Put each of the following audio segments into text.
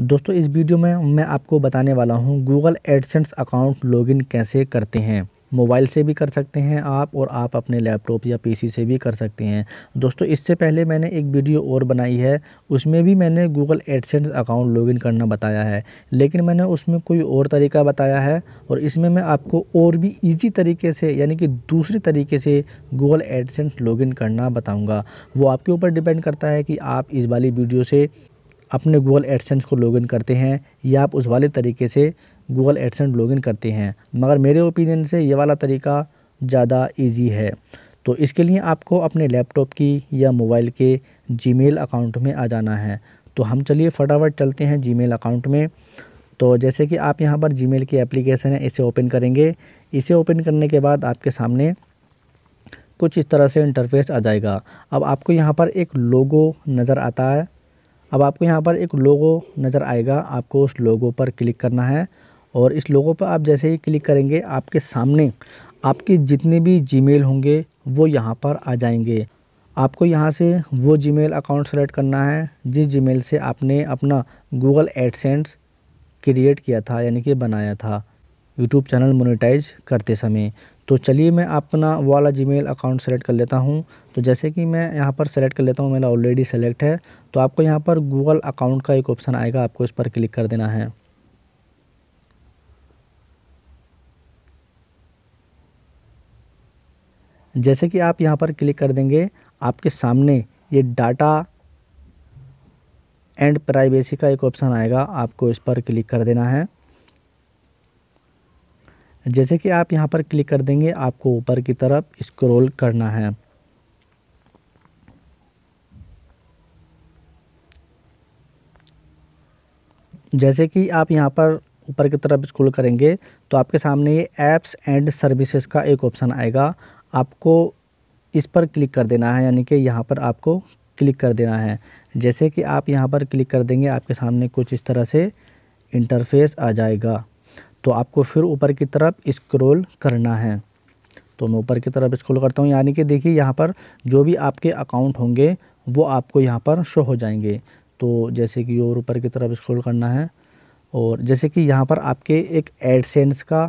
दोस्तों इस वीडियो में मैं आपको बताने वाला हूं गूगल एडसेंस अकाउंट लॉगिन कैसे करते हैं मोबाइल से भी कर सकते हैं आप और आप अपने लैपटॉप या पीसी से भी कर सकते हैं दोस्तों इससे पहले मैंने एक वीडियो और बनाई है उसमें भी मैंने गूगल एडसेंस अकाउंट लॉगिन करना बताया है लेकिन मैंने उसमें कोई और तरीका बताया है और इसमें मैं आपको और भी इजी तरीके से यानी कि दूसरे तरीके से गूगल एडसेंस लॉगिन करना बताऊँगा वो आपके ऊपर डिपेंड करता है कि आप इस वाली वीडियो से अपने गूगल एडसेंस को लॉगिन करते हैं या आप उस वाले तरीके से गूगल एडसेंस लॉगिन करते हैं मगर मेरे ओपिनियन से ये वाला तरीका ज़्यादा इजी है तो इसके लिए आपको अपने लैपटॉप की या मोबाइल के जीमेल अकाउंट में आ जाना है तो हम चलिए फटाफट चलते हैं जी अकाउंट में तो जैसे कि आप यहाँ पर जी की एप्लीकेशन है इसे ओपन करेंगे इसे ओपन करने के बाद आपके सामने कुछ इस तरह से इंटरफेस आ जाएगा अब आपको यहाँ पर एक लोगो नज़र आता है अब आपको यहाँ पर एक लोगो नज़र आएगा आपको उस लोगो पर क्लिक करना है और इस लोगो पर आप जैसे ही क्लिक करेंगे आपके सामने आपके जितने भी जीमेल होंगे वो यहाँ पर आ जाएंगे आपको यहाँ से वो जीमेल अकाउंट सेलेक्ट करना है जिस जीमेल से आपने अपना गूगल एडसेंस क्रिएट किया था यानी कि बनाया था यूट्यूब चैनल मोनेटाइज करते समय तो चलिए मैं अपना वाला जीमेल अकाउंट सेलेक्ट कर लेता हूँ तो जैसे कि मैं यहाँ पर सेलेक्ट कर लेता हूँ मेरा ऑलरेडी सेलेक्ट है तो आपको यहाँ पर गूगल अकाउंट का एक ऑप्शन आएगा आपको इस पर क्लिक कर देना है जैसे कि आप यहाँ पर क्लिक कर देंगे आपके सामने ये डाटा एंड प्राइवेसी का एक ऑप्शन आएगा आपको इस पर क्लिक कर देना है जैसे कि आप यहाँ पर क्लिक कर देंगे आपको ऊपर की तरफ स्क्रॉल करना है जैसे कि आप यहाँ पर ऊपर की तरफ स्क्रॉल करेंगे तो आपके सामने ये ऐप्स एंड सर्विसेज का एक ऑप्शन आएगा आपको इस पर क्लिक कर देना है यानी कि यहाँ पर आपको क्लिक कर देना है जैसे कि आप यहाँ पर क्लिक कर देंगे आपके सामने कुछ इस तरह से इंटरफेस आ जाएगा तो आपको फिर ऊपर की तरफ स्क्रॉल करना है तो मैं ऊपर की तरफ स्क्रॉल करता हूँ यानी कि देखिए यहाँ पर जो भी आपके अकाउंट होंगे वो आपको यहाँ पर शो हो जाएंगे तो जैसे कि और ऊपर की तरफ स्क्रॉल करना है और जैसे कि यहाँ पर आपके एक एडसेंस का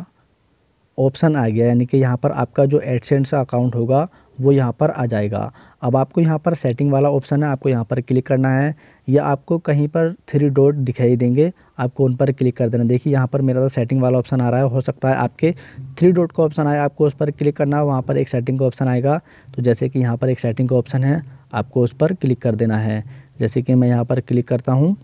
ऑप्शन आ गया यानी कि यहाँ पर आपका जो एडसेंस सा अकाउंट होगा वो यहाँ पर आ जाएगा अब आपको यहाँ पर सेटिंग वाला ऑप्शन है आपको यहाँ पर क्लिक करना है या आपको कहीं पर थ्री डॉट दिखाई देंगे आपको उन पर क्लिक कर देना देखिए यहाँ पर मेरा सेटिंग तो वाला ऑप्शन आ रहा है हो सकता है आपके थ्री डॉट का ऑप्शन आए आपको उस पर क्लिक करना है वहाँ पर एक सेटिंग का ऑप्शन आएगा तो जैसे कि यहाँ पर एक सेटिंग का ऑप्शन है आपको उस पर क्लिक कर देना है जैसे कि मैं यहाँ पर क्लिक करता हूँ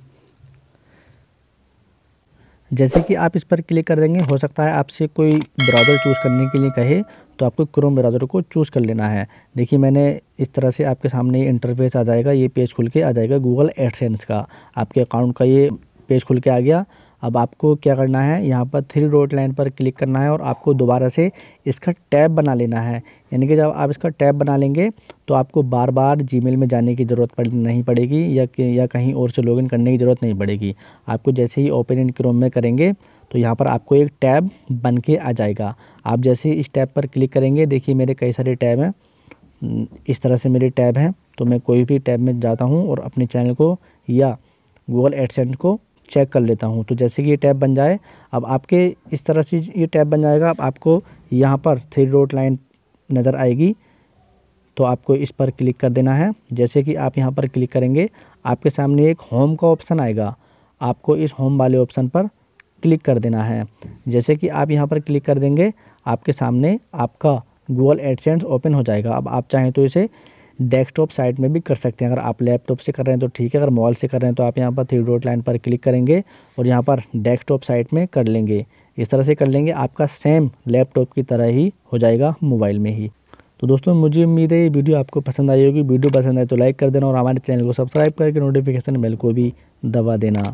जैसे कि आप इस पर क्लिक कर देंगे हो सकता है आपसे कोई ब्राउज़र चूज़ करने के लिए कहे तो आपको क्रोम ब्राउज़र को चूज़ कर लेना है देखिए मैंने इस तरह से आपके सामने ये इंटरफेस आ जाएगा ये पेज खुल के आ जाएगा गूगल एडसेंस का आपके अकाउंट का ये पेज खुल के आ गया अब आपको क्या करना है यहाँ पर थ्री रोड लाइन पर क्लिक करना है और आपको दोबारा से इसका टैब बना लेना है यानी कि जब आप इसका टैब बना लेंगे तो आपको बार बार जीमेल में जाने की ज़रूरत पड़ नहीं पड़ेगी या या कहीं और से लॉगिन करने की ज़रूरत नहीं पड़ेगी आपको जैसे ही ओपन इन क्रोम में करेंगे तो यहाँ पर आपको एक टैब बन के आ जाएगा आप जैसे ही इस टैब पर क्लिक करेंगे देखिए मेरे कई सारे टैब हैं इस तरह से मेरे टैब हैं तो मैं कोई भी टैब में जाता हूँ और अपने चैनल को या गूगल एडसेंट को चेक कर लेता हूँ तो जैसे कि ये टैब बन जाए अब आपके इस तरह से ये टैब बन जाएगा अब आपको यहाँ पर थ्री रोड लाइन नज़र आएगी तो आपको इस पर क्लिक कर देना है जैसे कि आप यहाँ पर क्लिक करेंगे आपके सामने एक होम का ऑप्शन आएगा आपको इस होम वाले ऑप्शन पर क्लिक कर देना है जैसे कि आप यहाँ पर क्लिक कर देंगे आपके सामने आपका गूगल एडसेंस ओपन हो जाएगा अब आप चाहें तो इसे डेस्कटॉप साइट में भी कर सकते हैं अगर आप लैपटॉप से कर रहे हैं तो ठीक है अगर मोबाइल से कर रहे हैं तो आप यहाँ पर थ्री डॉट लाइन पर क्लिक करेंगे और यहाँ पर डेस्कटॉप साइट में कर लेंगे इस तरह से कर लेंगे आपका सेम लैपटॉप की तरह ही हो जाएगा मोबाइल में ही तो दोस्तों मुझे उम्मीद है ये वीडियो आपको पसंद आई होगी वीडियो पसंद आए तो लाइक कर देना और हमारे चैनल को सब्सक्राइब करके नोटिफिकेशन बेल को भी दबा देना